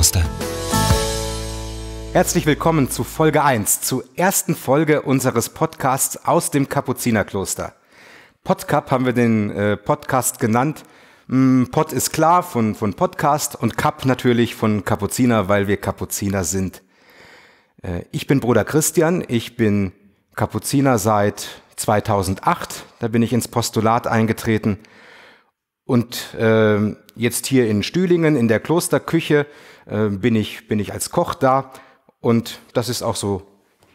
Schuster. Herzlich willkommen zu Folge 1, zur ersten Folge unseres Podcasts aus dem Kapuzinerkloster. Podcup haben wir den äh, Podcast genannt. Mm, Pod ist klar von, von Podcast und Cup natürlich von Kapuziner, weil wir Kapuziner sind. Äh, ich bin Bruder Christian, ich bin Kapuziner seit 2008, da bin ich ins Postulat eingetreten und ähm, jetzt hier in Stühlingen in der Klosterküche äh, bin, ich, bin ich als Koch da. Und das ist auch so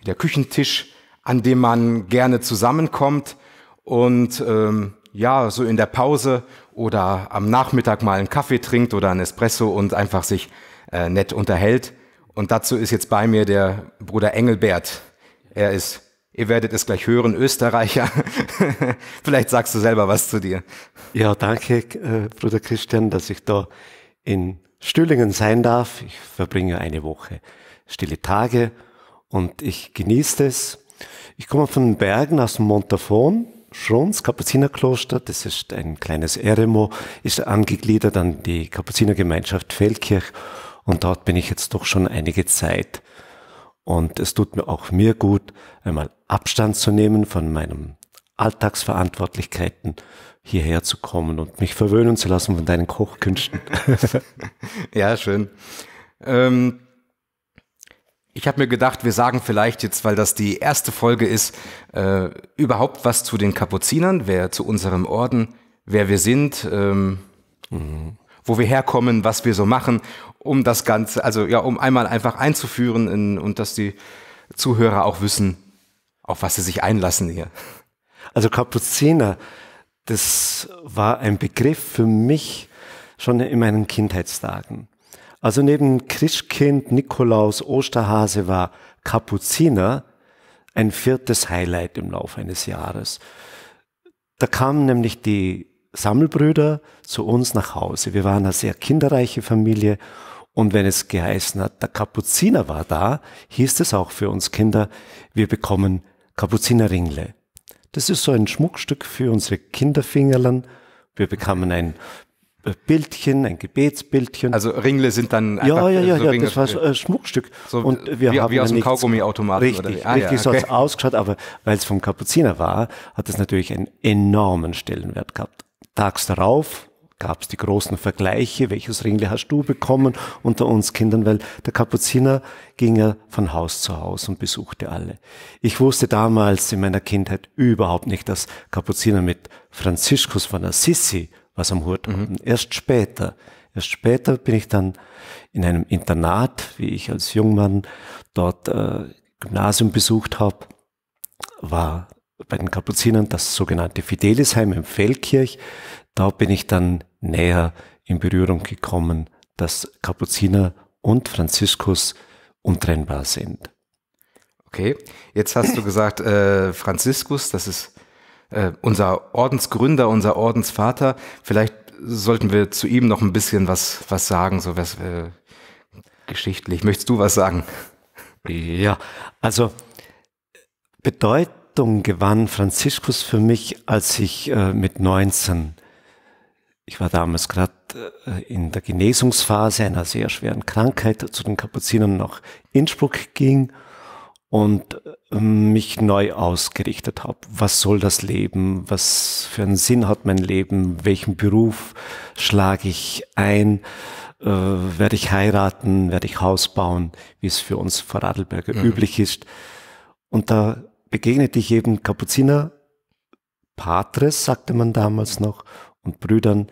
der Küchentisch, an dem man gerne zusammenkommt und ähm, ja, so in der Pause oder am Nachmittag mal einen Kaffee trinkt oder einen Espresso und einfach sich äh, nett unterhält. Und dazu ist jetzt bei mir der Bruder Engelbert. Er ist, ihr werdet es gleich hören, Österreicher. Vielleicht sagst du selber was zu dir. Ja, danke, äh, Bruder Christian, dass ich da in Stühlingen sein darf. Ich verbringe eine Woche stille Tage und ich genieße es. Ich komme von den Bergen aus dem Montafon, Schrons, Kapuzinerkloster. Das ist ein kleines Eremo, ist angegliedert an die Kapuzinergemeinschaft Feldkirch und dort bin ich jetzt doch schon einige Zeit. Und es tut mir auch mir gut, einmal Abstand zu nehmen von meinen Alltagsverantwortlichkeiten, hierher zu kommen und mich verwöhnen zu lassen von deinen Kochkünsten. ja, schön. Ähm, ich habe mir gedacht, wir sagen vielleicht jetzt, weil das die erste Folge ist, äh, überhaupt was zu den Kapuzinern, wer zu unserem Orden, wer wir sind, ähm, mhm. wo wir herkommen, was wir so machen, um das Ganze, also ja, um einmal einfach einzuführen in, und dass die Zuhörer auch wissen, auf was sie sich einlassen hier. Also Kapuziner, das war ein Begriff für mich schon in meinen Kindheitstagen. Also neben Christkind, Nikolaus, Osterhase war Kapuziner ein viertes Highlight im Laufe eines Jahres. Da kamen nämlich die Sammelbrüder zu uns nach Hause. Wir waren eine sehr kinderreiche Familie und wenn es geheißen hat, der Kapuziner war da, hieß es auch für uns Kinder, wir bekommen Kapuzinerringle. Das ist so ein Schmuckstück für unsere Kinderfingerlern. Wir bekamen ein Bildchen, ein Gebetsbildchen. Also Ringle sind dann ja, ja, ja, so ja, Ringle das war ein Schmuckstück. So und wir wie, haben wie aus dem Kaugummiautomaten. Richtig, oder? Ah, richtig, ja, so okay. hat es ausgeschaut, aber weil es vom Kapuziner war, hat es natürlich einen enormen Stellenwert gehabt. Tags darauf gab es die großen Vergleiche, welches Ringle hast du bekommen unter uns Kindern, weil der Kapuziner ging ja von Haus zu Haus und besuchte alle. Ich wusste damals in meiner Kindheit überhaupt nicht, dass Kapuziner mit Franziskus von Assisi was am Hut hatten. Mhm. Erst später, erst später bin ich dann in einem Internat, wie ich als Jungmann dort äh, Gymnasium besucht habe, war bei den Kapuzinern das sogenannte Fidelisheim im Feldkirch. Da bin ich dann näher in Berührung gekommen, dass Kapuziner und Franziskus untrennbar sind. Okay, jetzt hast du gesagt, äh, Franziskus, das ist äh, unser Ordensgründer, unser Ordensvater. Vielleicht sollten wir zu ihm noch ein bisschen was, was sagen, so was äh, geschichtlich. Möchtest du was sagen? Ja, also Bedeutung gewann Franziskus für mich, als ich äh, mit 19 ich war damals gerade äh, in der Genesungsphase einer sehr schweren Krankheit zu den Kapuzinern nach Innsbruck ging und äh, mich neu ausgerichtet habe. Was soll das Leben? Was für einen Sinn hat mein Leben? Welchen Beruf schlage ich ein? Äh, werde ich heiraten? Werde ich Haus bauen? Wie es für uns Vorarlberger mhm. üblich ist. Und da begegnete ich eben Kapuziner Patres, sagte man damals noch, und Brüdern,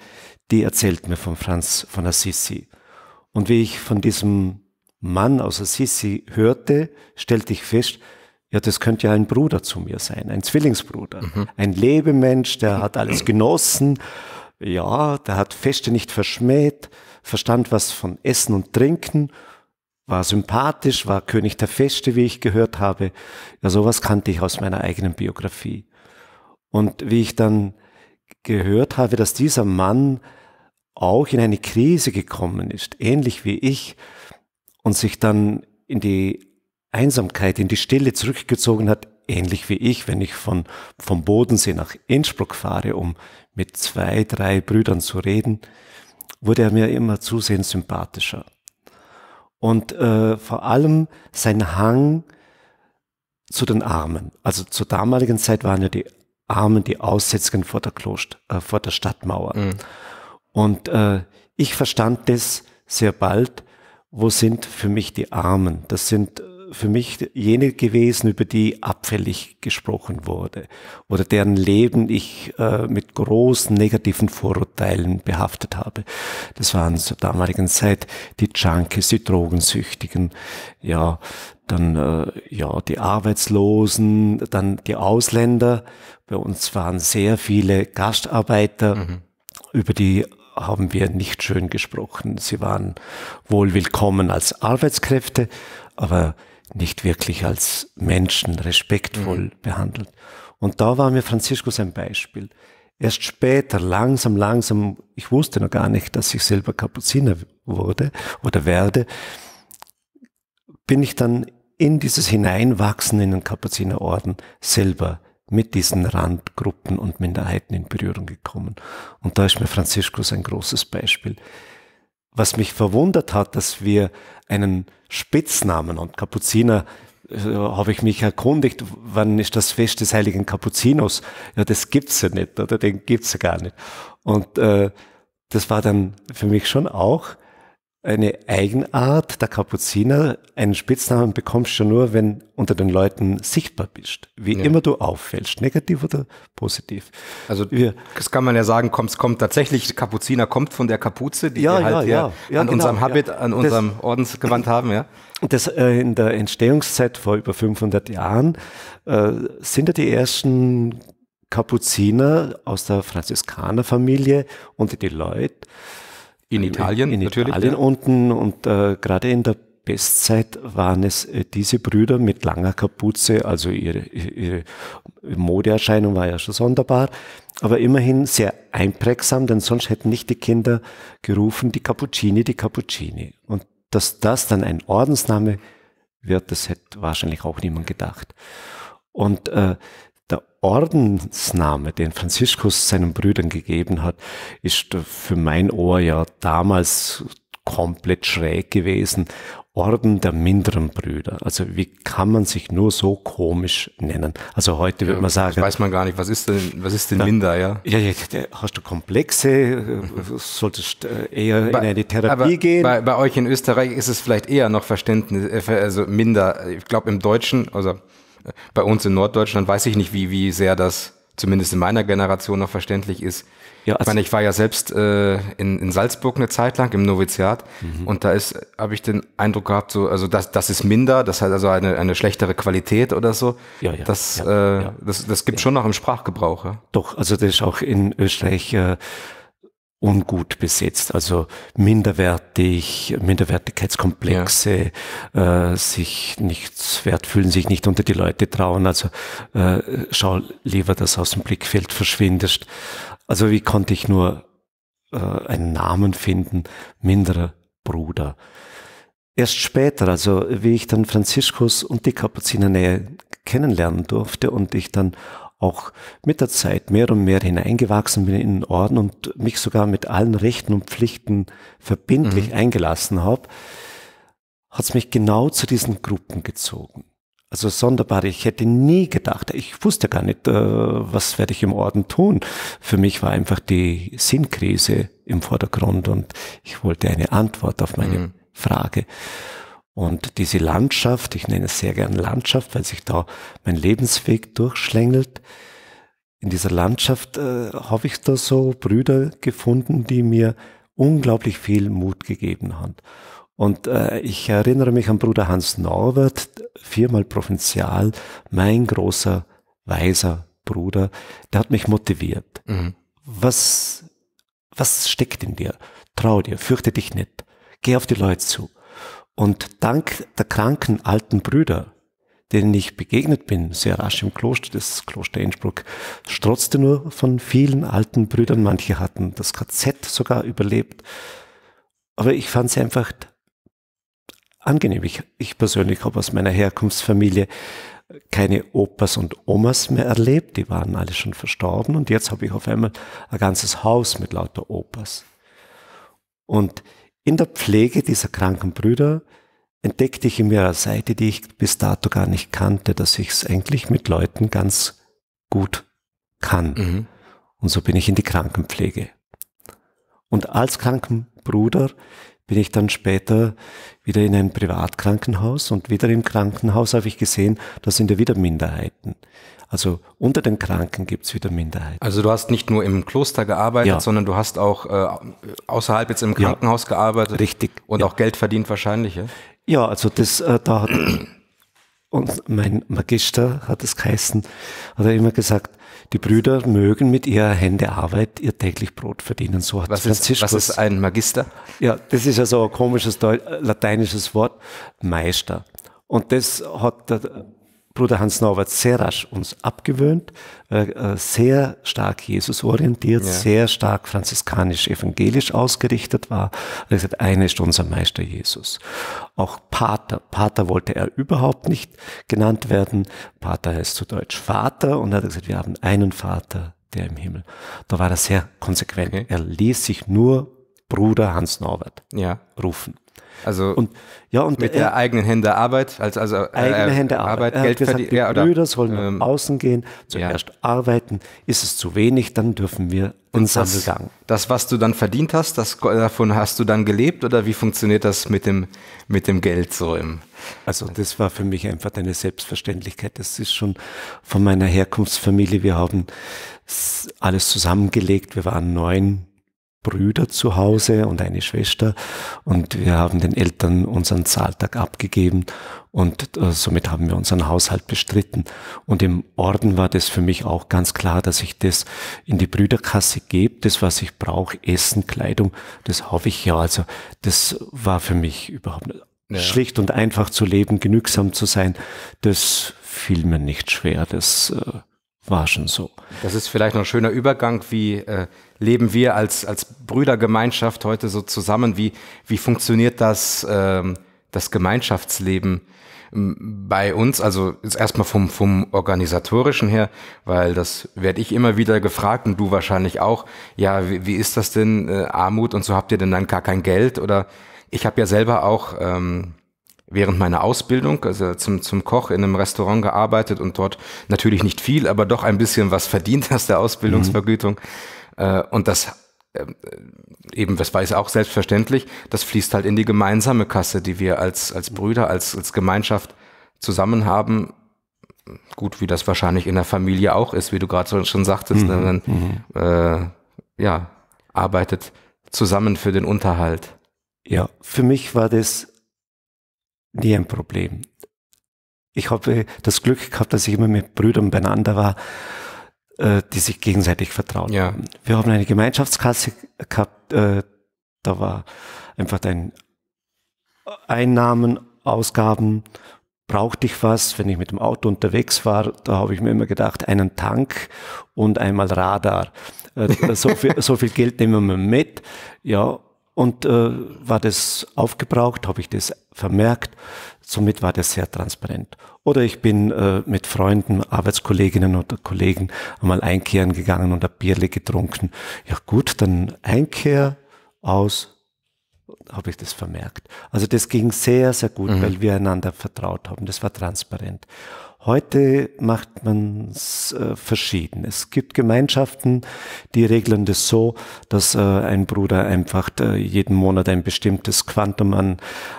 die erzählt mir von Franz von Assisi. Und wie ich von diesem Mann aus Assisi hörte, stellte ich fest, ja, das könnte ja ein Bruder zu mir sein, ein Zwillingsbruder, mhm. ein Lebemensch, der hat alles genossen, ja, der hat Feste nicht verschmäht, verstand was von Essen und Trinken, war sympathisch, war König der Feste, wie ich gehört habe. Ja, sowas kannte ich aus meiner eigenen Biografie. Und wie ich dann gehört habe, dass dieser Mann auch in eine Krise gekommen ist, ähnlich wie ich, und sich dann in die Einsamkeit, in die Stille zurückgezogen hat, ähnlich wie ich, wenn ich von, vom Bodensee nach Innsbruck fahre, um mit zwei, drei Brüdern zu reden, wurde er mir immer zusehends sympathischer. Und äh, vor allem sein Hang zu den Armen. Also zur damaligen Zeit waren ja die Armen, die aussetzten vor der, Kloster, äh, vor der Stadtmauer. Mhm. Und äh, ich verstand das sehr bald, wo sind für mich die Armen? Das sind äh, für mich jene gewesen, über die abfällig gesprochen wurde oder deren Leben ich äh, mit großen negativen Vorurteilen behaftet habe. Das waren zur damaligen Zeit die Junkies, die Drogensüchtigen, ja, dann äh, ja die Arbeitslosen, dann die Ausländer, bei uns waren sehr viele Gastarbeiter. Mhm. Über die haben wir nicht schön gesprochen. Sie waren wohl willkommen als Arbeitskräfte, aber nicht wirklich als Menschen respektvoll mhm. behandelt. Und da war mir Franziskus ein Beispiel. Erst später, langsam, langsam, ich wusste noch gar nicht, dass ich selber Kapuziner wurde oder werde, bin ich dann in dieses Hineinwachsen in den Kapuzinerorden selber mit diesen Randgruppen und Minderheiten in Berührung gekommen. Und da ist mir Franziskus ein großes Beispiel. Was mich verwundert hat, dass wir einen Spitznamen und Kapuziner äh, habe ich mich erkundigt, wann ist das Fest des heiligen Kapuzinos? Ja, das gibt's ja nicht, oder? Den gibt's ja gar nicht. Und äh, das war dann für mich schon auch eine Eigenart der Kapuziner. Einen Spitznamen bekommst du nur, wenn unter den Leuten sichtbar bist. Wie ja. immer du auffällst, negativ oder positiv. Also Wir, das kann man ja sagen, kommt, kommt tatsächlich, Kapuziner kommt von der Kapuze, die ja, wir halt ja, ja an genau, unserem Habit, an unserem das, Ordensgewand haben. Ja. Das äh, in der Entstehungszeit vor über 500 Jahren äh, sind ja die ersten Kapuziner aus der Franziskanerfamilie unter die Leute in Italien in natürlich. In Italien ja. unten und äh, gerade in der Bestzeit waren es äh, diese Brüder mit langer Kapuze, also ihre, ihre Modeerscheinung war ja schon sonderbar, aber immerhin sehr einprägsam, denn sonst hätten nicht die Kinder gerufen, die Cappuccini, die Cappuccini. Und dass das dann ein Ordensname wird, das hätte wahrscheinlich auch niemand gedacht. Und äh, der Ordensname, den Franziskus seinen Brüdern gegeben hat, ist für mein Ohr ja damals komplett schräg gewesen. Orden der minderen Brüder. Also wie kann man sich nur so komisch nennen? Also heute würde man sagen. Das weiß man gar nicht, was ist denn, was ist denn na, minder, ja? Ja, ja, hast du Komplexe, solltest eher bei, in eine Therapie aber gehen. Bei, bei euch in Österreich ist es vielleicht eher noch verständlich, äh, also minder. Ich glaube im Deutschen, also bei uns in Norddeutschland weiß ich nicht, wie, wie sehr das zumindest in meiner Generation noch verständlich ist. Ja, also ich meine, ich war ja selbst äh, in, in Salzburg eine Zeit lang im Noviziat mhm. und da ist, habe ich den Eindruck gehabt, so, also das, das ist minder, das hat also eine, eine schlechtere Qualität oder so. Ja, ja. Das, ja, äh, ja. das, das gibt ja. schon noch im Sprachgebrauch. Ja? Doch, also das ist auch in Österreich. Äh, ungut besetzt, also minderwertig, Minderwertigkeitskomplexe, ja. äh, sich nichts wert fühlen, sich nicht unter die Leute trauen, also äh, schau lieber, dass aus dem Blickfeld verschwindest. Also wie konnte ich nur äh, einen Namen finden, minderer Bruder. Erst später, also wie ich dann Franziskus und die Kapuziner Nähe kennenlernen durfte und ich dann auch mit der Zeit mehr und mehr hineingewachsen bin in den Orden und mich sogar mit allen Rechten und Pflichten verbindlich mhm. eingelassen habe, hat es mich genau zu diesen Gruppen gezogen. Also sonderbar, ich hätte nie gedacht, ich wusste gar nicht, äh, was werde ich im Orden tun. Für mich war einfach die Sinnkrise im Vordergrund und ich wollte eine Antwort auf meine mhm. Frage. Und diese Landschaft, ich nenne es sehr gern Landschaft, weil sich da mein Lebensweg durchschlängelt, in dieser Landschaft äh, habe ich da so Brüder gefunden, die mir unglaublich viel Mut gegeben haben. Und äh, ich erinnere mich an Bruder Hans Norbert, viermal Provinzial, mein großer, weiser Bruder, der hat mich motiviert. Mhm. Was, was steckt in dir? Trau dir, fürchte dich nicht, geh auf die Leute zu. Und dank der kranken alten Brüder, denen ich begegnet bin, sehr rasch im Kloster, das Kloster Innsbruck, strotzte nur von vielen alten Brüdern. Manche hatten das KZ sogar überlebt. Aber ich fand es einfach angenehm. Ich, ich persönlich habe aus meiner Herkunftsfamilie keine Opas und Omas mehr erlebt. Die waren alle schon verstorben. Und jetzt habe ich auf einmal ein ganzes Haus mit lauter Opas. Und in der Pflege dieser kranken Brüder entdeckte ich in mir eine Seite, die ich bis dato gar nicht kannte, dass ich es eigentlich mit Leuten ganz gut kann. Mhm. Und so bin ich in die Krankenpflege. Und als Krankenbruder bin ich dann später wieder in ein Privatkrankenhaus und wieder im Krankenhaus habe ich gesehen, da sind ja wieder Minderheiten. Also unter den Kranken gibt es wieder Minderheiten. Also du hast nicht nur im Kloster gearbeitet, ja. sondern du hast auch äh, außerhalb jetzt im Krankenhaus ja. gearbeitet. Richtig. Und ja. auch Geld verdient wahrscheinlich. Ja, ja also das, äh, da hat und mein Magister hat es geheißen, hat er immer gesagt, die Brüder mögen mit ihrer Hände Arbeit ihr täglich Brot verdienen. So hat was Franziskus. Ist, was ist ein Magister? Ja, das ist also ein komisches Deu äh, lateinisches Wort, Meister. Und das hat der Bruder Hans-Norbert sehr rasch uns abgewöhnt, äh, äh, sehr stark Jesus orientiert, ja. sehr stark franziskanisch-evangelisch ausgerichtet war. Er hat gesagt, einer ist unser Meister Jesus. Auch Pater. Pater wollte er überhaupt nicht genannt werden. Pater heißt zu Deutsch Vater und er hat gesagt, wir haben einen Vater, der im Himmel. Da war er sehr konsequent. Okay. Er ließ sich nur Bruder Hans-Norbert ja. rufen. Also und, ja, und mit der eigenen Hände Arbeit, also, also eigene äh, Hände Arbeit, Arbeit Geld verdienen. Die ja, Brüder sollen ähm, nach außen gehen, zuerst ja. arbeiten. Ist es zu wenig, dann dürfen wir uns Sammelgang. Das, das, was du dann verdient hast, das, davon hast du dann gelebt oder wie funktioniert das mit dem, mit dem Geld so im? Also das war für mich einfach eine Selbstverständlichkeit. Das ist schon von meiner Herkunftsfamilie. Wir haben alles zusammengelegt. Wir waren neun Brüder zu Hause und eine Schwester und wir haben den Eltern unseren Zahltag abgegeben und äh, somit haben wir unseren Haushalt bestritten. Und im Orden war das für mich auch ganz klar, dass ich das in die Brüderkasse gebe, das was ich brauche, Essen, Kleidung, das hoffe ich ja. Also das war für mich überhaupt ja. schlicht und einfach zu leben, genügsam zu sein, das fiel mir nicht schwer. Das äh, war schon so. Das ist vielleicht noch ein schöner Übergang, wie äh, leben wir als, als Brüdergemeinschaft heute so zusammen, wie, wie funktioniert das, äh, das Gemeinschaftsleben ähm, bei uns, also jetzt erstmal vom, vom organisatorischen her, weil das werde ich immer wieder gefragt und du wahrscheinlich auch, ja, wie, wie ist das denn, äh, Armut und so habt ihr denn dann gar kein Geld oder ich habe ja selber auch... Ähm, während meiner Ausbildung, also zum, zum Koch in einem Restaurant gearbeitet und dort natürlich nicht viel, aber doch ein bisschen was verdient aus der Ausbildungsvergütung. Mhm. Und das äh, eben, das weiß auch selbstverständlich, das fließt halt in die gemeinsame Kasse, die wir als, als Brüder, als, als Gemeinschaft zusammen haben. Gut, wie das wahrscheinlich in der Familie auch ist, wie du gerade schon sagtest, mhm. Ne, dann, mhm. äh, ja, arbeitet zusammen für den Unterhalt. Ja, für mich war das nie ein Problem. Ich habe äh, das Glück gehabt, dass ich immer mit Brüdern beieinander war, äh, die sich gegenseitig vertrauen. Ja. Wir haben eine Gemeinschaftskasse gehabt, äh, da war einfach dein Einnahmen, Ausgaben, brauchte ich was, wenn ich mit dem Auto unterwegs war, da habe ich mir immer gedacht, einen Tank und einmal Radar. So viel, so viel Geld nehmen wir mit. Ja, und äh, war das aufgebraucht, habe ich das vermerkt. Somit war das sehr transparent. Oder ich bin äh, mit Freunden, Arbeitskolleginnen oder Kollegen einmal einkehren gegangen und ein Bierle getrunken. Ja gut, dann Einkehr aus, habe ich das vermerkt. Also das ging sehr, sehr gut, mhm. weil wir einander vertraut haben. Das war transparent. Heute macht man es äh, verschieden. Es gibt Gemeinschaften, die regeln das so, dass äh, ein Bruder einfach äh, jeden Monat ein bestimmtes Quantum an,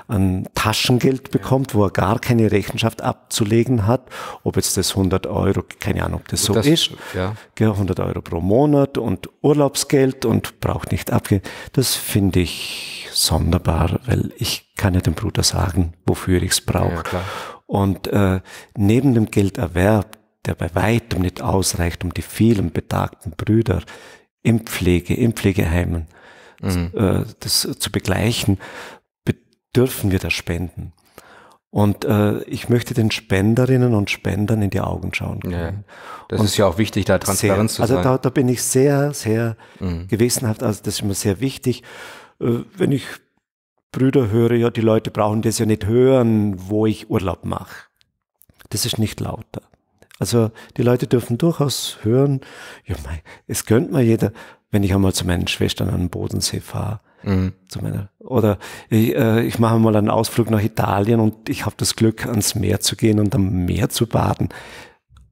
an Taschengeld bekommt, wo er gar keine Rechenschaft abzulegen hat, ob jetzt das 100 Euro, keine Ahnung, ob das so das, ist, ja. 100 Euro pro Monat und Urlaubsgeld und braucht nicht abgehen. Das finde ich sonderbar, weil ich kann ja dem Bruder sagen, wofür ich es brauche. Ja, und äh, neben dem Gelderwerb, der bei weitem nicht ausreicht, um die vielen betagten Brüder im Pflege, in Pflegeheimen mhm. äh, das zu begleichen, bedürfen wir der Spenden. Und äh, ich möchte den Spenderinnen und Spendern in die Augen schauen können. Ja, das und ist ja auch wichtig, da transparent sehr, zu also sein. Also da, da bin ich sehr, sehr mhm. gewissenhaft. Also das ist mir sehr wichtig. Äh, wenn ich Brüder höre, ja, die Leute brauchen das ja nicht hören, wo ich Urlaub mache. Das ist nicht lauter. Also die Leute dürfen durchaus hören, ja, mein, es gönnt mir jeder, wenn ich einmal zu meinen Schwestern an den Bodensee fahre. Mhm. Zu meiner, oder ich, äh, ich mache mal einen Ausflug nach Italien und ich habe das Glück, ans Meer zu gehen und am Meer zu baden.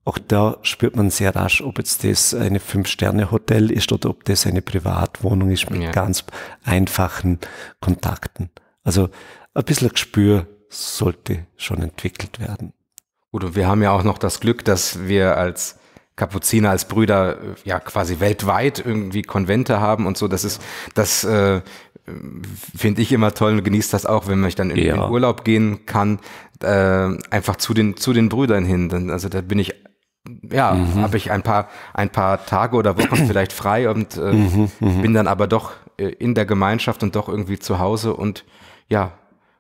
Auch da spürt man sehr rasch, ob jetzt das eine Fünf-Sterne-Hotel ist oder ob das eine Privatwohnung ist mit ja. ganz einfachen Kontakten. Also ein bisschen Gespür sollte schon entwickelt werden. Gut, wir haben ja auch noch das Glück, dass wir als Kapuziner, als Brüder äh, ja quasi weltweit irgendwie Konvente haben und so. Das ist, das äh, finde ich immer toll und genieße das auch, wenn man dann in, ja. in Urlaub gehen kann, äh, einfach zu den, zu den Brüdern hin. Also da bin ich ja, mhm. habe ich ein paar, ein paar Tage oder Wochen vielleicht frei und äh, mhm, mhm, bin dann aber doch äh, in der Gemeinschaft und doch irgendwie zu Hause und ja,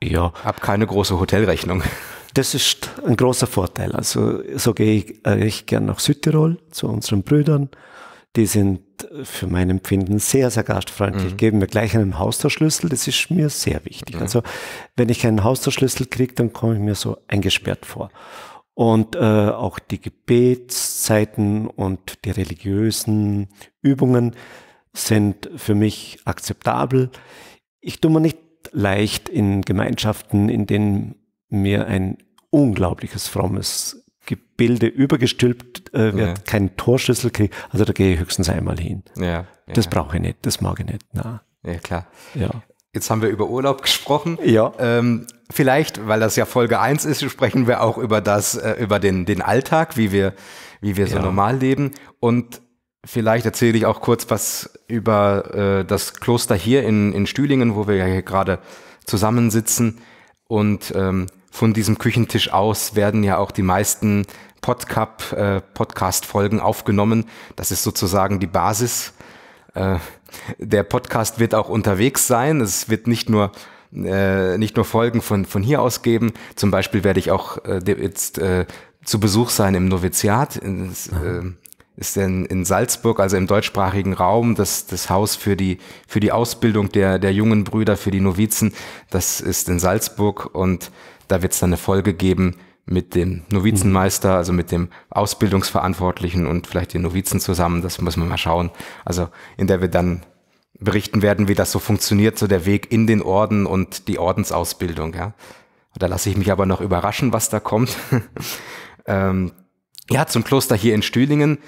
ja. habe keine große Hotelrechnung. Das ist ein großer Vorteil. Also so gehe ich recht äh, gern nach Südtirol zu unseren Brüdern. Die sind äh, für mein Empfinden sehr, sehr gastfreundlich. Mhm. Geben mir gleich einen Haustürschlüssel. Das ist mir sehr wichtig. Mhm. Also wenn ich einen Haustürschlüssel kriege, dann komme ich mir so eingesperrt vor. Und äh, auch die Gebetszeiten und die religiösen Übungen sind für mich akzeptabel. Ich tue mir nicht leicht in Gemeinschaften, in denen mir ein unglaubliches frommes Gebilde übergestülpt äh, wird, ja. keinen Torschlüssel kriege. Also da gehe ich höchstens einmal hin. Ja, das ja. brauche ich nicht, das mag ich nicht. Na. Ja, klar. Ja. Jetzt haben wir über Urlaub gesprochen. Ja. Ähm, vielleicht, weil das ja Folge 1 ist, sprechen wir auch über das, äh, über den, den Alltag, wie wir, wie wir so ja. normal leben. Und vielleicht erzähle ich auch kurz was über äh, das Kloster hier in, in Stühlingen, wo wir ja hier gerade zusammensitzen. Und ähm, von diesem Küchentisch aus werden ja auch die meisten Podcup, äh, Podcast-Folgen aufgenommen. Das ist sozusagen die Basis. Äh, der Podcast wird auch unterwegs sein. Es wird nicht nur äh, nicht nur Folgen von, von hier aus geben. Zum Beispiel werde ich auch äh, jetzt äh, zu Besuch sein im Noviziat. Ins, äh, ist denn in Salzburg, also im deutschsprachigen Raum, das, das Haus für die, für die Ausbildung der, der jungen Brüder, für die Novizen, das ist in Salzburg und da wird es dann eine Folge geben mit dem Novizenmeister, mhm. also mit dem Ausbildungsverantwortlichen und vielleicht den Novizen zusammen. Das muss man mal schauen. Also in der wir dann berichten werden, wie das so funktioniert, so der Weg in den Orden und die Ordensausbildung. Ja. Da lasse ich mich aber noch überraschen, was da kommt. ähm, ja, zum Kloster hier in Stühlingen.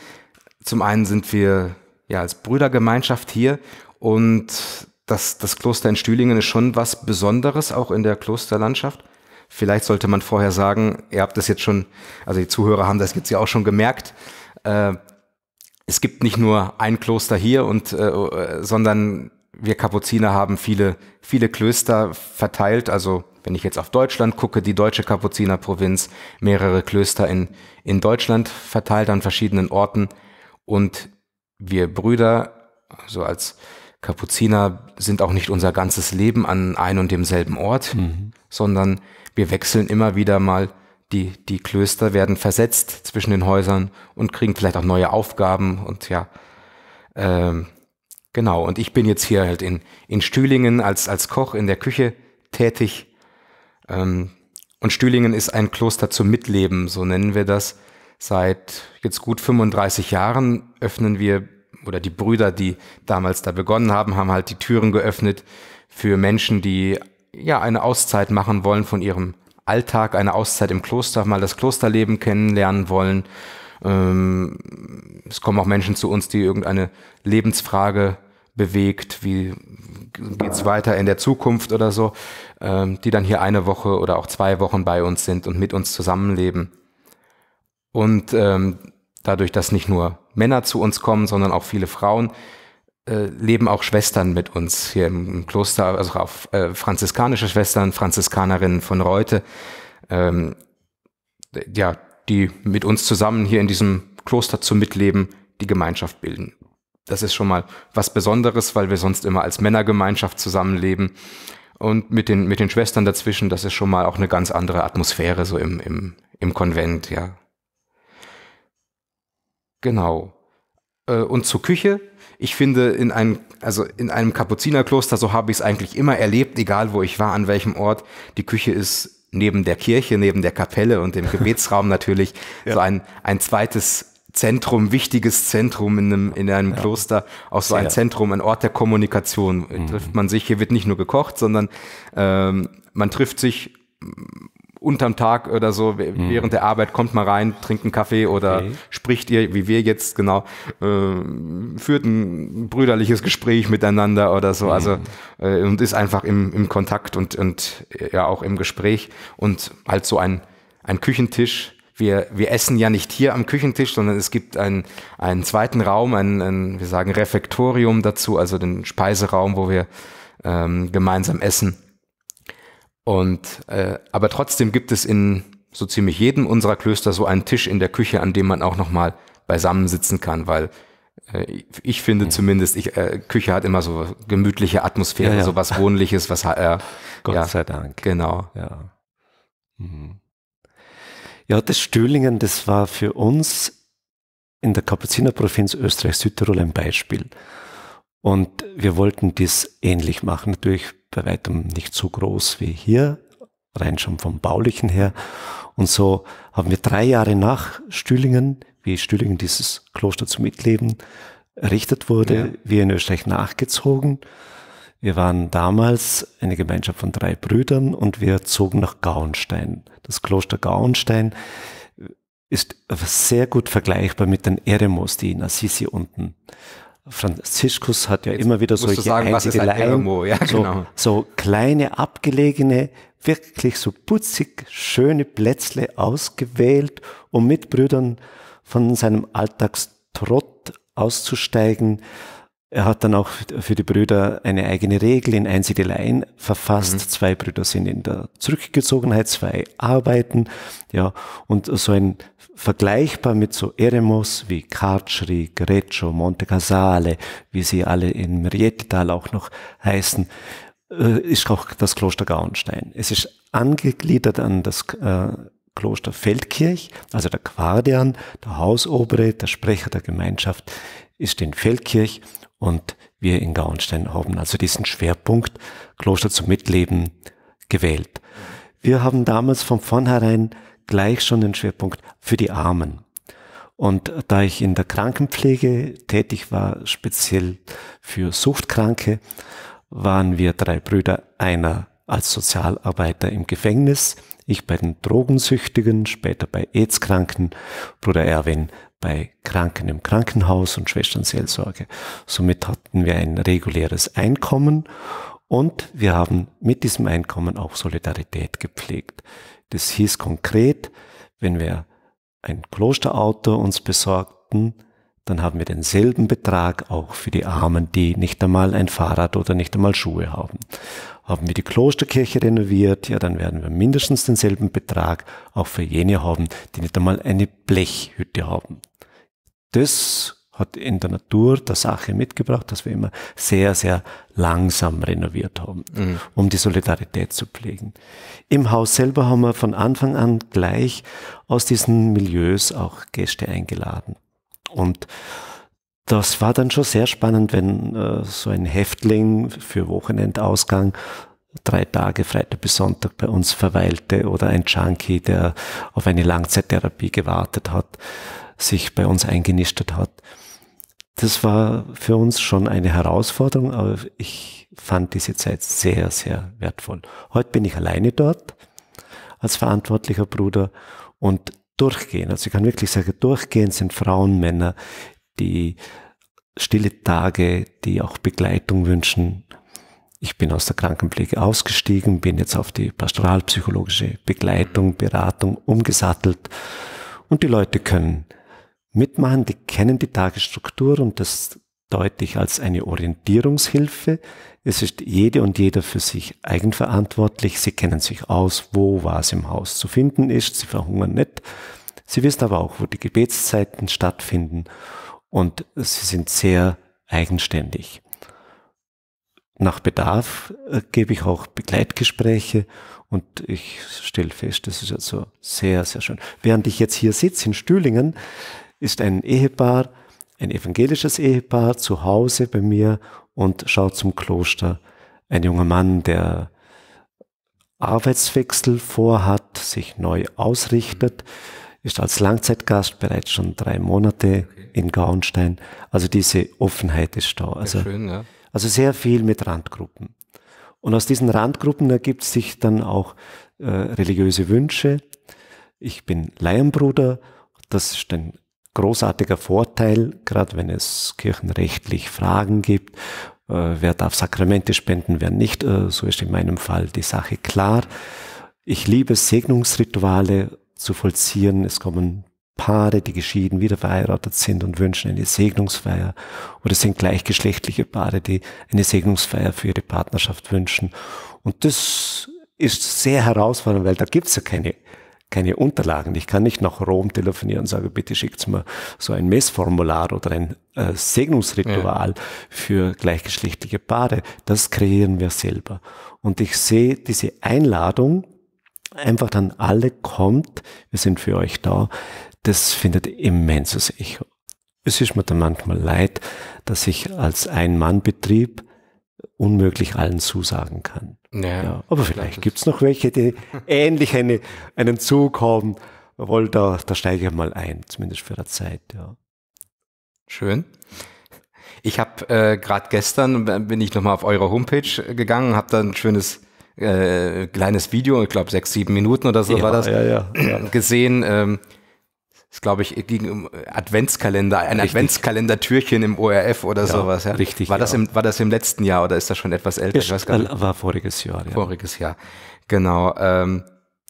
Zum einen sind wir ja als Brüdergemeinschaft hier und das, das Kloster in Stühlingen ist schon was Besonderes, auch in der Klosterlandschaft. Vielleicht sollte man vorher sagen, ihr habt das jetzt schon, also die Zuhörer haben das jetzt ja auch schon gemerkt, äh, es gibt nicht nur ein Kloster hier und äh, äh, sondern wir Kapuziner haben viele, viele Klöster verteilt. Also wenn ich jetzt auf Deutschland gucke, die deutsche Kapuzinerprovinz, mehrere Klöster in, in Deutschland verteilt an verschiedenen Orten. Und wir Brüder, so also als Kapuziner sind auch nicht unser ganzes Leben an ein und demselben Ort, mhm. sondern wir wechseln immer wieder mal. Die, die Klöster werden versetzt zwischen den Häusern und kriegen vielleicht auch neue Aufgaben und ja, ähm, genau. Und ich bin jetzt hier halt in, in Stühlingen als, als Koch in der Küche tätig. Ähm, und Stühlingen ist ein Kloster zum Mitleben, so nennen wir das. Seit jetzt gut 35 Jahren öffnen wir oder die Brüder, die damals da begonnen haben, haben halt die Türen geöffnet für Menschen, die ja eine Auszeit machen wollen von ihrem Alltag, eine Auszeit im Kloster, mal das Klosterleben kennenlernen wollen. Ähm, es kommen auch Menschen zu uns, die irgendeine Lebensfrage bewegt, wie geht es weiter in der Zukunft oder so, ähm, die dann hier eine Woche oder auch zwei Wochen bei uns sind und mit uns zusammenleben. Und ähm, dadurch, dass nicht nur Männer zu uns kommen, sondern auch viele Frauen, äh, leben auch Schwestern mit uns hier im Kloster, also auch äh, franziskanische Schwestern, Franziskanerinnen von Reute, ähm, ja, die mit uns zusammen hier in diesem Kloster zu mitleben, die Gemeinschaft bilden. Das ist schon mal was Besonderes, weil wir sonst immer als Männergemeinschaft zusammenleben. Und mit den, mit den Schwestern dazwischen, das ist schon mal auch eine ganz andere Atmosphäre so im, im, im Konvent, ja. Genau. Äh, und zur Küche. Ich finde, in einem, also in einem Kapuzinerkloster, so habe ich es eigentlich immer erlebt, egal wo ich war, an welchem Ort. Die Küche ist neben der Kirche, neben der Kapelle und dem Gebetsraum natürlich ja. so ein, ein zweites Zentrum, wichtiges Zentrum in einem, in einem ja. Kloster, auch so ein Zentrum, ein Ort der Kommunikation. Mhm. Trifft man sich, hier wird nicht nur gekocht, sondern ähm, man trifft sich unterm Tag oder so, mhm. während mhm. der Arbeit kommt mal rein, trinkt einen Kaffee oder okay. spricht ihr, wie wir jetzt genau, äh, führt ein brüderliches Gespräch miteinander oder so. Also, mhm. Also äh, und ist einfach im, im Kontakt und, und ja auch im Gespräch und halt so ein, ein Küchentisch. Wir, wir essen ja nicht hier am Küchentisch, sondern es gibt einen, einen zweiten Raum, ein, ein, wir sagen Refektorium dazu, also den Speiseraum, wo wir ähm, gemeinsam essen. Und äh, aber trotzdem gibt es in so ziemlich jedem unserer Klöster so einen Tisch in der Küche, an dem man auch nochmal sitzen kann, weil äh, ich finde ja. zumindest, ich, äh, Küche hat immer so gemütliche Atmosphäre, ja, ja. so was Wohnliches, was äh, Gott sei Dank. Genau. Ja. Mhm. ja, das Stühlingen, das war für uns in der Kapuzinerprovinz Österreich-Südtirol ein Beispiel. Und wir wollten das ähnlich machen. Natürlich bei weitem nicht so groß wie hier, rein schon vom Baulichen her. Und so haben wir drei Jahre nach Stühlingen, wie Stühlingen dieses Kloster zum Mitleben errichtet wurde, ja. wir in Österreich nachgezogen. Wir waren damals eine Gemeinschaft von drei Brüdern und wir zogen nach Gauenstein. Das Kloster Gauenstein ist sehr gut vergleichbar mit den Eremos, die in Assisi unten Franziskus hat ja Jetzt immer wieder solche sagen, Einsiedeleien, ja, genau. so, so kleine, abgelegene, wirklich so putzig schöne Plätzle ausgewählt, um mit Brüdern von seinem Alltagstrott auszusteigen. Er hat dann auch für die Brüder eine eigene Regel in Einsiedeleien verfasst. Mhm. Zwei Brüder sind in der Zurückgezogenheit, zwei arbeiten. Ja, und so ein vergleichbar mit so Eremos wie Carceri, Greccio, Monte Casale, wie sie alle in Merietetal auch noch heißen, äh, ist auch das Kloster Gauenstein. Es ist angegliedert an das äh, Kloster Feldkirch, also der Quadian, der Hausobere, der Sprecher der Gemeinschaft ist in Feldkirch und wir in Gauenstein haben also diesen Schwerpunkt Kloster zum Mitleben gewählt wir haben damals von vornherein gleich schon den Schwerpunkt für die Armen. Und da ich in der Krankenpflege tätig war, speziell für Suchtkranke, waren wir drei Brüder, einer als Sozialarbeiter im Gefängnis, ich bei den Drogensüchtigen, später bei AIDS-Kranken, Bruder Erwin bei Kranken im Krankenhaus und Schwesternseelsorge. Somit hatten wir ein reguläres Einkommen und wir haben mit diesem Einkommen auch Solidarität gepflegt. Das hieß konkret, wenn wir ein Klosterauto uns besorgten, dann haben wir denselben Betrag auch für die Armen, die nicht einmal ein Fahrrad oder nicht einmal Schuhe haben. Haben wir die Klosterkirche renoviert, ja, dann werden wir mindestens denselben Betrag auch für jene haben, die nicht einmal eine Blechhütte haben. Das hat in der Natur der Sache mitgebracht, dass wir immer sehr, sehr langsam renoviert haben, mhm. um die Solidarität zu pflegen. Im Haus selber haben wir von Anfang an gleich aus diesen Milieus auch Gäste eingeladen. Und das war dann schon sehr spannend, wenn äh, so ein Häftling für Wochenendausgang drei Tage, Freitag bis Sonntag bei uns verweilte oder ein Junkie, der auf eine Langzeittherapie gewartet hat, sich bei uns eingenistet hat das war für uns schon eine Herausforderung, aber ich fand diese Zeit sehr, sehr wertvoll. Heute bin ich alleine dort als verantwortlicher Bruder und durchgehen. Also ich kann wirklich sagen, durchgehen sind Frauen, Männer, die stille Tage, die auch Begleitung wünschen. Ich bin aus der Krankenpflege ausgestiegen, bin jetzt auf die pastoralpsychologische Begleitung, Beratung umgesattelt und die Leute können mitmachen, die kennen die Tagesstruktur und das deute ich als eine Orientierungshilfe. Es ist jede und jeder für sich eigenverantwortlich. Sie kennen sich aus, wo was im Haus zu finden ist. Sie verhungern nicht. Sie wissen aber auch, wo die Gebetszeiten stattfinden und sie sind sehr eigenständig. Nach Bedarf äh, gebe ich auch Begleitgespräche und ich stelle fest, das ist also sehr, sehr schön. Während ich jetzt hier sitze in Stühlingen, ist ein Ehepaar, ein evangelisches Ehepaar zu Hause bei mir und schaut zum Kloster. Ein junger Mann, der Arbeitswechsel vorhat, sich neu ausrichtet, ist als Langzeitgast bereits schon drei Monate okay. in Gaunstein. Also diese Offenheit ist da. Also, sehr schön, ja. also sehr viel mit Randgruppen. Und aus diesen Randgruppen ergibt sich dann auch äh, religiöse Wünsche. Ich bin Laienbruder, das ist ein großartiger Vorteil, gerade wenn es kirchenrechtlich Fragen gibt. Äh, wer darf Sakramente spenden, wer nicht? Äh, so ist in meinem Fall die Sache klar. Ich liebe Segnungsrituale zu vollziehen. Es kommen Paare, die geschieden, wieder verheiratet sind und wünschen eine Segnungsfeier. Oder es sind gleichgeschlechtliche Paare, die eine Segnungsfeier für ihre Partnerschaft wünschen. Und das ist sehr herausfordernd, weil da gibt es ja keine keine Unterlagen. Ich kann nicht nach Rom telefonieren und sagen, bitte schickt mir so ein Messformular oder ein äh, Segnungsritual ja. für gleichgeschlechtliche Paare. Das kreieren wir selber. Und ich sehe diese Einladung einfach dann alle kommt, wir sind für euch da, das findet immenses Echo. Es ist mir dann manchmal leid, dass ich als Ein-Mann-Betrieb unmöglich allen zusagen kann. Ja, ja aber vielleicht gibt es noch welche, die ähnlich eine, einen Zug haben. Jawohl, da, da steige ich mal ein, zumindest für die Zeit. Ja. Schön. Ich habe äh, gerade gestern, bin ich nochmal auf eure Homepage gegangen, habe da ein schönes äh, kleines Video, ich glaube sechs, sieben Minuten oder so ja, war das, ja, gesehen. Ähm, ist, glaube ich, gegen äh, Adventskalender, ein Richtig. Adventskalendertürchen im ORF oder ja, sowas. Ja? Richtig. War das, ja. Genau. im, war das im letzten Jahr oder ist das schon etwas älter? Ich weiß gar nicht. Äh, war voriges Jahr. Ja. Voriges Jahr, genau. Ähm,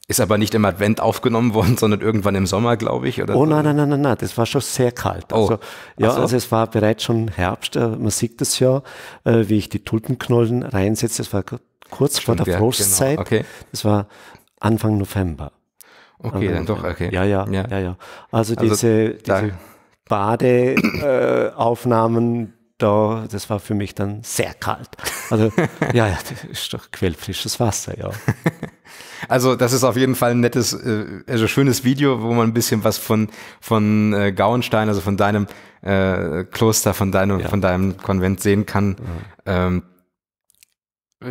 ist aber nicht im Advent aufgenommen worden, sondern irgendwann im Sommer, glaube ich. Oder? Oh nein, nein, nein, nein, nein, das war schon sehr kalt. Oh. Also, ja, so. also es war bereits schon Herbst, äh, man sieht das ja, wie ich die Tulpenknollen reinsetze. Das war kurz Stimmt, vor der genau, Frostzeit. Genau. Okay. Das war Anfang November. Okay, dann doch, okay. Ja, ja, ja, ja. ja. Also, also diese, diese Badeaufnahmen, äh, da, das war für mich dann sehr kalt. Also, ja, ja, das ist doch quellfrisches Wasser, ja. Also das ist auf jeden Fall ein nettes, äh, also schönes Video, wo man ein bisschen was von von äh, Gauenstein, also von deinem äh, Kloster, von deinem ja. von deinem Konvent sehen kann. Mhm. Ähm,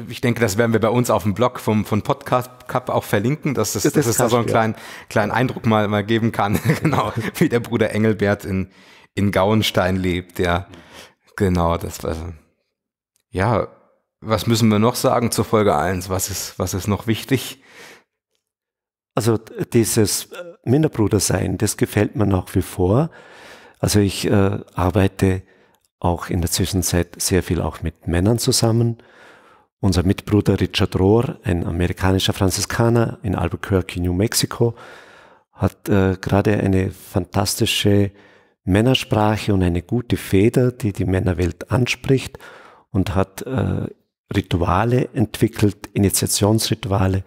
ich denke, das werden wir bei uns auf dem Blog vom, von Podcast Cup auch verlinken, dass, das, das dass es da so einen kleinen, kleinen Eindruck mal, mal geben kann, genau, wie der Bruder Engelbert in, in Gauenstein lebt, ja. Genau, das war, ja, was müssen wir noch sagen zur Folge 1? Was ist, was ist noch wichtig? Also dieses äh, Minderbrudersein, das gefällt mir nach wie vor. Also ich äh, arbeite auch in der Zwischenzeit sehr viel auch mit Männern zusammen unser Mitbruder Richard Rohr, ein amerikanischer Franziskaner in Albuquerque, New Mexico, hat äh, gerade eine fantastische Männersprache und eine gute Feder, die die Männerwelt anspricht und hat äh, Rituale entwickelt, Initiationsrituale.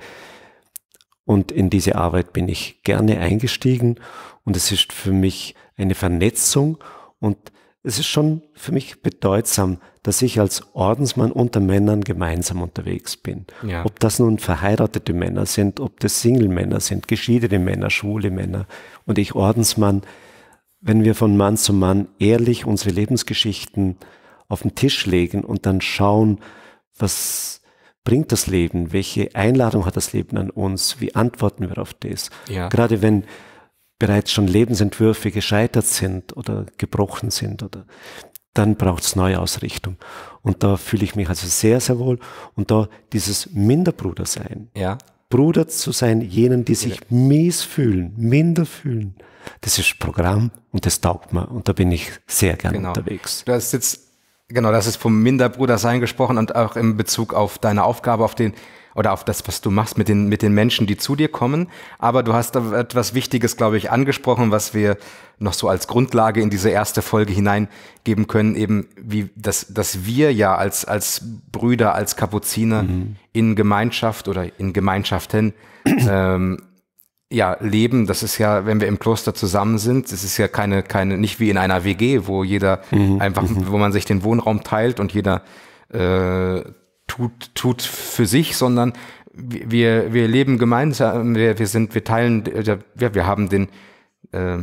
Und in diese Arbeit bin ich gerne eingestiegen und es ist für mich eine Vernetzung und es ist schon für mich bedeutsam, dass ich als Ordensmann unter Männern gemeinsam unterwegs bin. Ja. Ob das nun verheiratete Männer sind, ob das Single-Männer sind, geschiedene Männer, schwule Männer und ich Ordensmann, wenn wir von Mann zu Mann ehrlich unsere Lebensgeschichten auf den Tisch legen und dann schauen, was bringt das Leben, welche Einladung hat das Leben an uns, wie antworten wir auf das. Ja. Gerade wenn bereits schon Lebensentwürfe gescheitert sind oder gebrochen sind oder dann braucht es Neuausrichtung. Und da fühle ich mich also sehr, sehr wohl. Und da dieses Minderbruder sein, ja. Bruder zu sein jenen, die sich ja. mies fühlen, minder fühlen, das ist Programm und das taugt mir. Und da bin ich sehr gern genau. unterwegs. Du hast jetzt, genau, das ist vom Minderbruder sein gesprochen und auch in Bezug auf deine Aufgabe, auf den oder auf das, was du machst mit den, mit den Menschen, die zu dir kommen. Aber du hast etwas Wichtiges, glaube ich, angesprochen, was wir noch so als Grundlage in diese erste Folge hineingeben können, eben wie, dass, dass wir ja als, als Brüder, als Kapuziner mhm. in Gemeinschaft oder in Gemeinschaften, ähm, ja, leben, das ist ja, wenn wir im Kloster zusammen sind, es ist ja keine, keine, nicht wie in einer WG, wo jeder mhm. einfach, mhm. wo man sich den Wohnraum teilt und jeder äh, tut, tut für sich, sondern wir, wir leben gemeinsam, wir, wir sind, wir teilen, wir, äh, wir haben den, äh,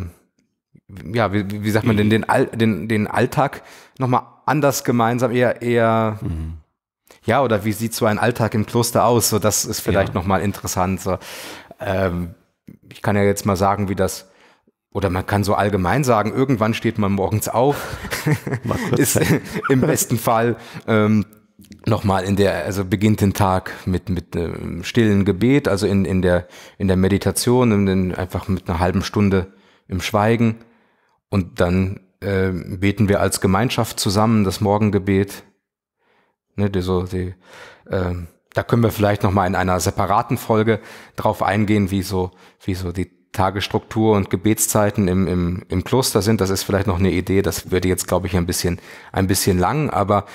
ja, wie, wie sagt man denn, den, All, den, den Alltag nochmal anders gemeinsam, eher, eher, mhm. ja, oder wie sieht so ein Alltag im Kloster aus? So, das ist vielleicht ja. nochmal interessant. So. Ähm, ich kann ja jetzt mal sagen, wie das, oder man kann so allgemein sagen, irgendwann steht man morgens auf, ist im besten Fall ähm, nochmal in der, also beginnt den Tag mit, mit einem äh, stillen Gebet, also in, in, der, in der Meditation, in den, einfach mit einer halben Stunde im Schweigen. Und dann äh, beten wir als Gemeinschaft zusammen das Morgengebet. Ne, die, so, die, äh, da können wir vielleicht nochmal in einer separaten Folge drauf eingehen, wie so, wie so die Tagesstruktur und Gebetszeiten im, im, im Kloster sind. Das ist vielleicht noch eine Idee. Das würde jetzt, glaube ich, ein bisschen, ein bisschen lang, aber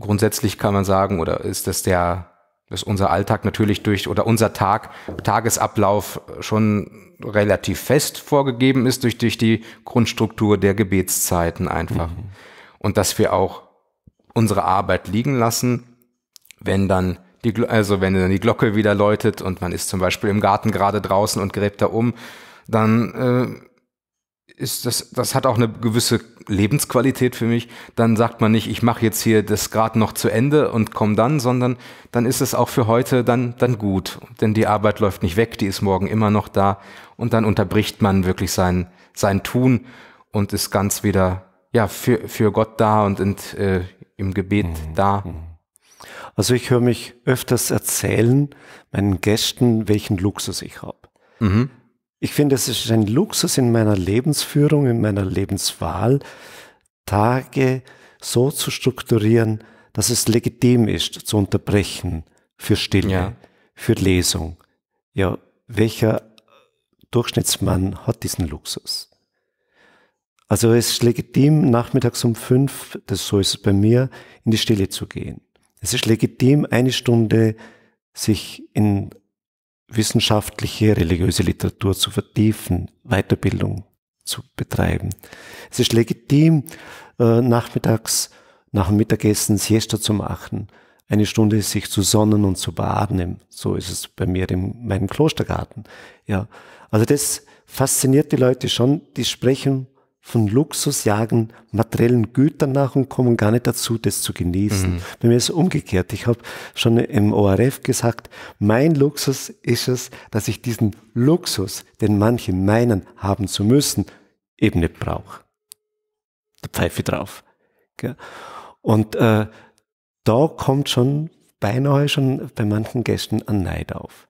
grundsätzlich kann man sagen, oder ist das der, dass unser Alltag natürlich durch oder unser Tag, Tagesablauf schon relativ fest vorgegeben ist durch, durch die Grundstruktur der Gebetszeiten einfach. Mhm. Und dass wir auch unsere Arbeit liegen lassen, wenn dann die, also wenn dann die Glocke wieder läutet und man ist zum Beispiel im Garten gerade draußen und gräbt da um, dann äh, ist das, das hat auch eine gewisse Lebensqualität für mich. Dann sagt man nicht, ich mache jetzt hier das gerade noch zu Ende und komme dann, sondern dann ist es auch für heute dann, dann gut. Denn die Arbeit läuft nicht weg, die ist morgen immer noch da. Und dann unterbricht man wirklich sein, sein Tun und ist ganz wieder, ja, für, für Gott da und, und äh, im Gebet mhm. da. Mhm. Also ich höre mich öfters erzählen meinen Gästen, welchen Luxus ich habe. Mhm ich finde, es ist ein Luxus in meiner Lebensführung, in meiner Lebenswahl, Tage so zu strukturieren, dass es legitim ist, zu unterbrechen für Stille, ja. für Lesung. Ja, welcher Durchschnittsmann hat diesen Luxus? Also es ist legitim, nachmittags um fünf, das so ist es bei mir, in die Stille zu gehen. Es ist legitim, eine Stunde sich in wissenschaftliche, religiöse Literatur zu vertiefen, Weiterbildung zu betreiben. Es ist legitim, äh, nachmittags nach dem Mittagessen Siesta zu machen, eine Stunde sich zu sonnen und zu baden. So ist es bei mir in meinem Klostergarten. Ja, also das fasziniert die Leute schon. Die sprechen von Luxus jagen materiellen Gütern nach und kommen gar nicht dazu, das zu genießen. Mhm. Bei mir ist es umgekehrt. Ich habe schon im ORF gesagt, mein Luxus ist es, dass ich diesen Luxus, den manche meinen haben zu müssen, eben nicht brauche. Da pfeife drauf. Und äh, da kommt schon beinahe schon bei manchen Gästen ein Neid auf.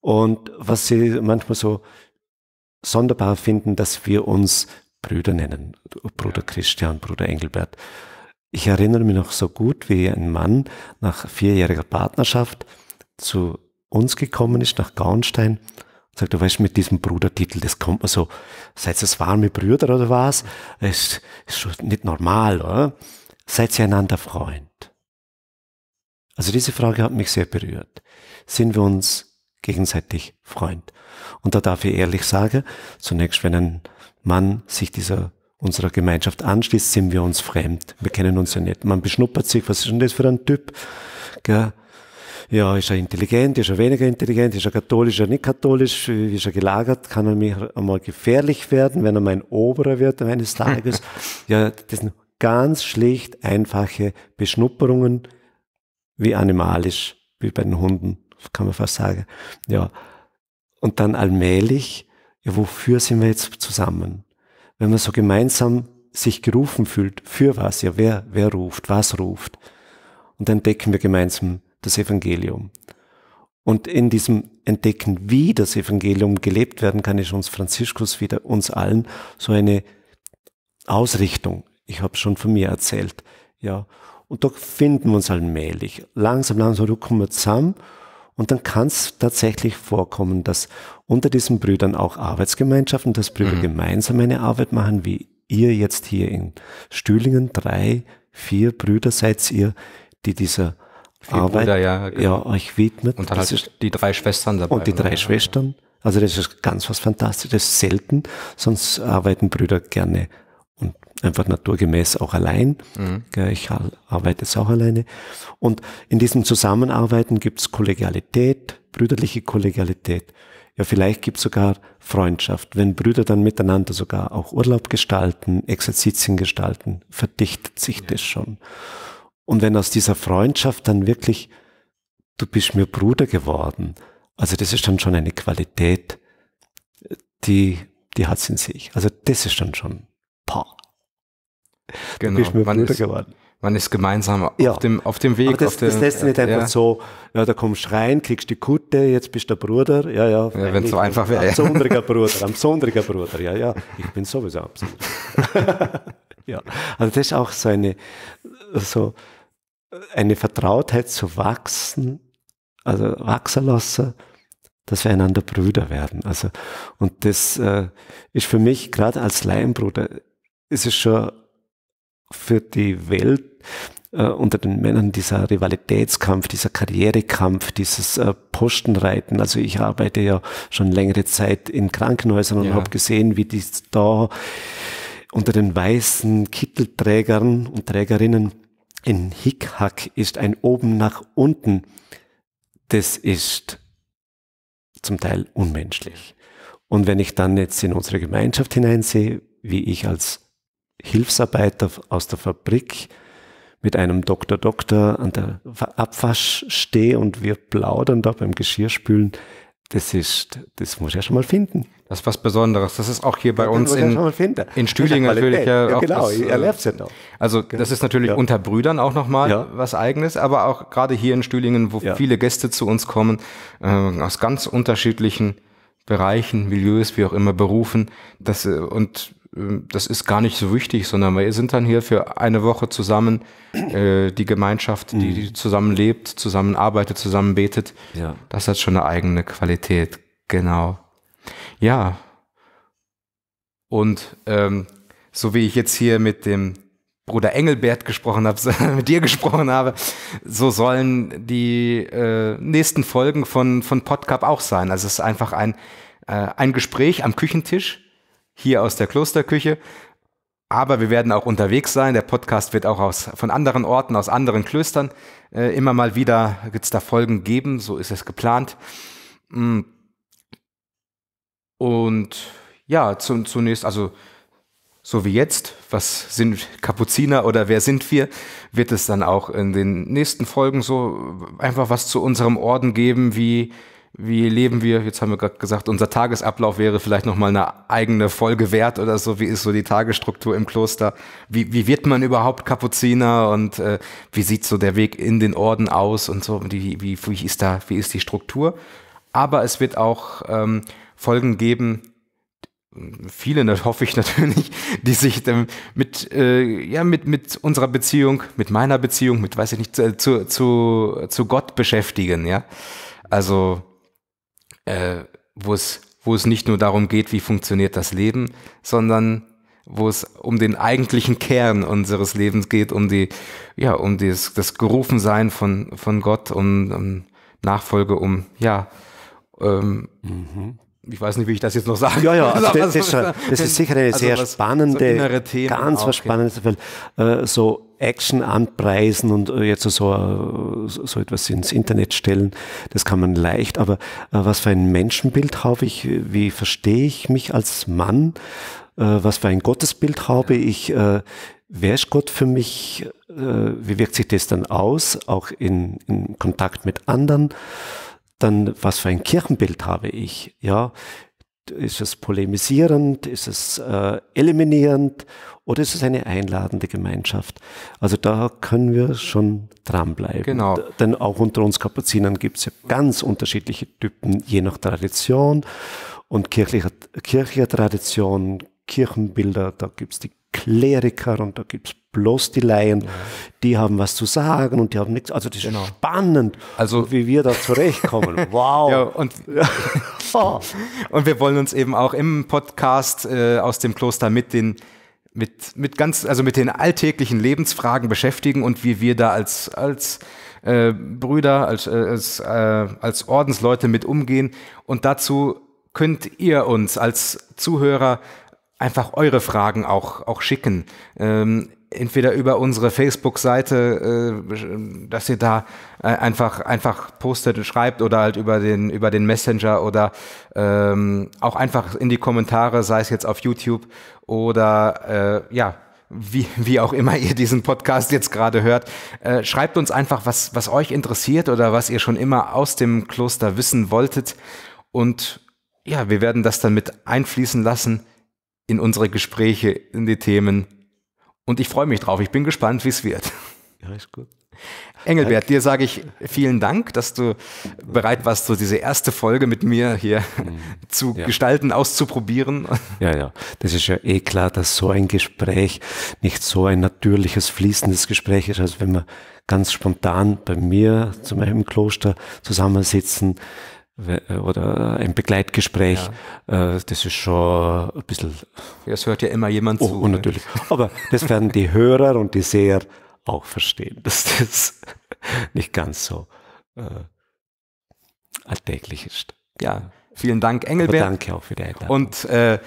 Und was sie manchmal so sonderbar finden, dass wir uns Brüder nennen, Bruder Christian, Bruder Engelbert. Ich erinnere mich noch so gut, wie ein Mann nach vierjähriger Partnerschaft zu uns gekommen ist, nach Gaunstein, und sagt, du weißt, mit diesem Brudertitel, das kommt mir so, seid es warme Brüder oder was? Das ist schon nicht normal, oder? Seid ihr einander Freund? Also diese Frage hat mich sehr berührt. Sind wir uns gegenseitig Freund? Und da darf ich ehrlich sagen, zunächst, wenn ein man sich dieser unserer Gemeinschaft anschließt, sind wir uns fremd. Wir kennen uns ja nicht. Man beschnuppert sich, was ist denn das für ein Typ? Gell? Ja, ist er intelligent, ist er weniger intelligent, ist er katholisch, ist er nicht katholisch, wie ist er gelagert, kann er mir einmal gefährlich werden, wenn er mein Oberer wird eines Tages. ja, das sind ganz schlicht einfache Beschnupperungen, wie animalisch, wie bei den Hunden, kann man fast sagen. Ja. Und dann allmählich ja, wofür sind wir jetzt zusammen? Wenn man so gemeinsam sich gerufen fühlt, für was, ja, wer, wer ruft, was ruft. Und dann entdecken wir gemeinsam das Evangelium. Und in diesem Entdecken, wie das Evangelium gelebt werden kann, ist uns Franziskus wieder, uns allen, so eine Ausrichtung. Ich habe schon von mir erzählt. Ja. Und da finden wir uns allmählich. Langsam, langsam kommen wir zusammen und dann kann es tatsächlich vorkommen, dass unter diesen Brüdern auch Arbeitsgemeinschaften, dass Brüder mhm. gemeinsam eine Arbeit machen, wie ihr jetzt hier in Stühlingen, drei, vier Brüder seid ihr, die dieser vier Arbeit Brüder, ja, genau. ja, euch widmet. Und dann halt das halt die drei Schwestern dabei. Und die ne? drei oder? Schwestern. Also das ist ganz was Fantastisches, selten, sonst arbeiten Brüder gerne und einfach naturgemäß auch allein. Mhm. Ich arbeite es auch alleine. Und in diesem Zusammenarbeiten gibt es Kollegialität, brüderliche Kollegialität. Ja, vielleicht gibt es sogar Freundschaft. Wenn Brüder dann miteinander sogar auch Urlaub gestalten, Exerzitien gestalten, verdichtet sich ja. das schon. Und wenn aus dieser Freundschaft dann wirklich, du bist mir Bruder geworden, also das ist dann schon eine Qualität, äh, die, die es in sich. Also das ist dann schon Pah. Genau. man, ist, geworden. man ist gemeinsam ja. auf, dem, auf dem Weg. Aber das, das lässt sich nicht einfach ja. so, ja, da kommst du rein, kriegst die Kutte, jetzt bist du der Bruder. Ja, ja. ja Wenn es so einfach wäre. Am sondriger Bruder, am sondriger Bruder, ja, ja. Ich bin sowieso absolut. ja. Also das ist auch so eine, so eine Vertrautheit zu wachsen, also wachsen lassen dass wir einander Brüder werden. Also, und das äh, ist für mich gerade als Laienbruder es ist schon für die Welt äh, unter den Männern dieser Rivalitätskampf, dieser Karrierekampf, dieses äh, Postenreiten. Also ich arbeite ja schon längere Zeit in Krankenhäusern und ja. habe gesehen, wie die da unter den weißen Kittelträgern und Trägerinnen in Hickhack ist, ein oben nach unten. Das ist zum Teil unmenschlich. Und wenn ich dann jetzt in unsere Gemeinschaft hineinsehe, wie ich als Hilfsarbeiter aus der Fabrik mit einem Doktor Doktor an der Abwasch stehe und wir plaudern da beim Geschirrspülen. Das ist, das muss ich ja schon mal finden. Das ist was Besonderes. Das ist auch hier bei das uns in, in Stühlingen natürlich ja, ja, auch. Genau, was, ich es ja noch. Also genau. das ist natürlich ja. unter Brüdern auch nochmal ja. was Eigenes, aber auch gerade hier in Stühlingen, wo ja. viele Gäste zu uns kommen, äh, aus ganz unterschiedlichen Bereichen, Milieus, wie auch immer, Berufen. Das, äh, und ähm, das ist gar nicht so wichtig, sondern wir sind dann hier für eine Woche zusammen, äh, die Gemeinschaft, mhm. die, die zusammen lebt, zusammen arbeitet, zusammen betet. Ja. Das hat schon eine eigene Qualität, genau. Ja. Und ähm, so wie ich jetzt hier mit dem Bruder Engelbert gesprochen habe, mit dir gesprochen habe, so sollen die äh, nächsten Folgen von, von Podcup auch sein. Also es ist einfach ein, äh, ein Gespräch am Küchentisch hier aus der Klosterküche. Aber wir werden auch unterwegs sein. Der Podcast wird auch aus, von anderen Orten, aus anderen Klöstern äh, immer mal wieder, wird es da Folgen geben. So ist es geplant. Mm. Und ja, zu, zunächst, also so wie jetzt, was sind Kapuziner oder wer sind wir, wird es dann auch in den nächsten Folgen so einfach was zu unserem Orden geben, wie wie leben wir, jetzt haben wir gerade gesagt, unser Tagesablauf wäre vielleicht nochmal eine eigene Folge wert oder so, wie ist so die Tagesstruktur im Kloster, wie, wie wird man überhaupt Kapuziner und äh, wie sieht so der Weg in den Orden aus und so, wie, wie, wie ist da, wie ist die Struktur. Aber es wird auch ähm, Folgen geben, viele, das hoffe ich natürlich, die sich mit, äh, ja, mit, mit unserer Beziehung, mit meiner Beziehung, mit, weiß ich nicht, zu, äh, zu, zu Gott beschäftigen, ja. Also, äh, wo es wo es nicht nur darum geht, wie funktioniert das Leben, sondern wo es um den eigentlichen Kern unseres Lebens geht, um die, ja, um das, das Gerufensein von, von Gott, um, um Nachfolge, um, ja, ähm, mhm. ich weiß nicht, wie ich das jetzt noch sage. Ja, ja, also das, also das, ist, das ist sicher eine also sehr was, spannende, so ganz was Spannendes, weil äh, so Action anpreisen und äh, jetzt so, so etwas ins Internet stellen, das kann man leicht, aber äh, was für ein Menschenbild habe ich, wie verstehe ich mich als Mann, äh, was für ein Gottesbild habe ich, wer ist Gott für mich, wie wirkt sich das dann aus, auch in, in Kontakt mit anderen, dann was für ein Kirchenbild habe ich, ja, ist es polemisierend? Ist es äh, eliminierend? Oder ist es eine einladende Gemeinschaft? Also da können wir schon dranbleiben. Genau. Denn auch unter uns Kapuzinern gibt es ja ganz unterschiedliche Typen, je nach Tradition und kirchlicher, kirchlicher Tradition, Kirchenbilder, da gibt es die Kleriker und da gibt es bloß die Laien, ja. die haben was zu sagen und die haben nichts. Also das ist genau. spannend, also, wie wir da zurechtkommen. Wow. ja, und, und, wir wollen uns eben auch im Podcast äh, aus dem Kloster mit den mit, mit ganz, also mit den alltäglichen Lebensfragen beschäftigen und wie wir da als, als äh, Brüder, als, äh, als, äh, als Ordensleute mit umgehen. Und dazu könnt ihr uns als Zuhörer einfach eure Fragen auch, auch schicken. Ähm, entweder über unsere Facebook-Seite, äh, dass ihr da äh, einfach, einfach postet und schreibt oder halt über den, über den Messenger oder ähm, auch einfach in die Kommentare, sei es jetzt auf YouTube oder äh, ja, wie, wie auch immer ihr diesen Podcast jetzt gerade hört. Äh, schreibt uns einfach, was, was euch interessiert oder was ihr schon immer aus dem Kloster wissen wolltet. Und ja, wir werden das dann mit einfließen lassen in unsere Gespräche, in die Themen. Und ich freue mich drauf. Ich bin gespannt, wie es wird. Ja, ist gut. Engelbert, Dank. dir sage ich vielen Dank, dass du bereit warst, so diese erste Folge mit mir hier mhm. zu ja. gestalten, auszuprobieren. Ja, ja. Das ist ja eh klar, dass so ein Gespräch nicht so ein natürliches, fließendes Gespräch ist, als wenn wir ganz spontan bei mir, zu meinem Kloster zusammensitzen, oder ein Begleitgespräch, ja. Äh, das ist schon ein bisschen. Das hört ja immer jemand oh, zu. Und oh, natürlich. Aber das werden die Hörer und die Seher auch verstehen, dass das nicht ganz so äh, alltäglich ist. Ja, vielen Dank, Engelbert. Aber danke auch für die Einladung. Und äh,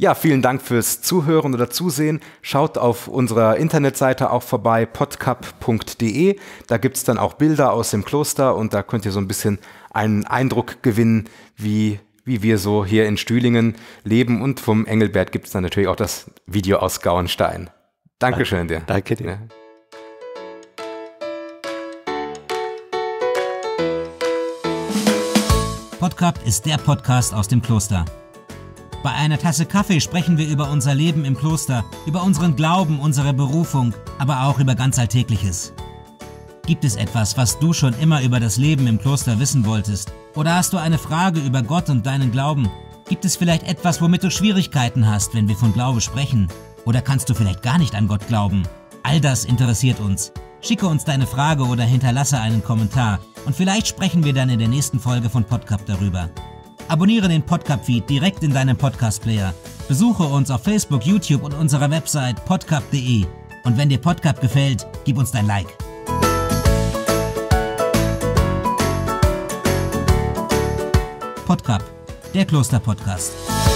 ja, vielen Dank fürs Zuhören oder Zusehen. Schaut auf unserer Internetseite auch vorbei, podcup.de. Da gibt es dann auch Bilder aus dem Kloster und da könnt ihr so ein bisschen einen Eindruck gewinnen, wie, wie wir so hier in Stühlingen leben. Und vom Engelbert gibt es dann natürlich auch das Video aus Gauenstein. Dankeschön dir. Danke dir. Podcast ist der Podcast aus dem Kloster. Bei einer Tasse Kaffee sprechen wir über unser Leben im Kloster, über unseren Glauben, unsere Berufung, aber auch über ganz Alltägliches. Gibt es etwas, was du schon immer über das Leben im Kloster wissen wolltest? Oder hast du eine Frage über Gott und deinen Glauben? Gibt es vielleicht etwas, womit du Schwierigkeiten hast, wenn wir von Glaube sprechen? Oder kannst du vielleicht gar nicht an Gott glauben? All das interessiert uns. Schicke uns deine Frage oder hinterlasse einen Kommentar und vielleicht sprechen wir dann in der nächsten Folge von Podcup darüber. Abonniere den Podcup-Feed direkt in deinem Podcast-Player. Besuche uns auf Facebook, YouTube und unserer Website podcup.de. Und wenn dir Podcup gefällt, gib uns dein Like. Prab, der Klosterpodcast.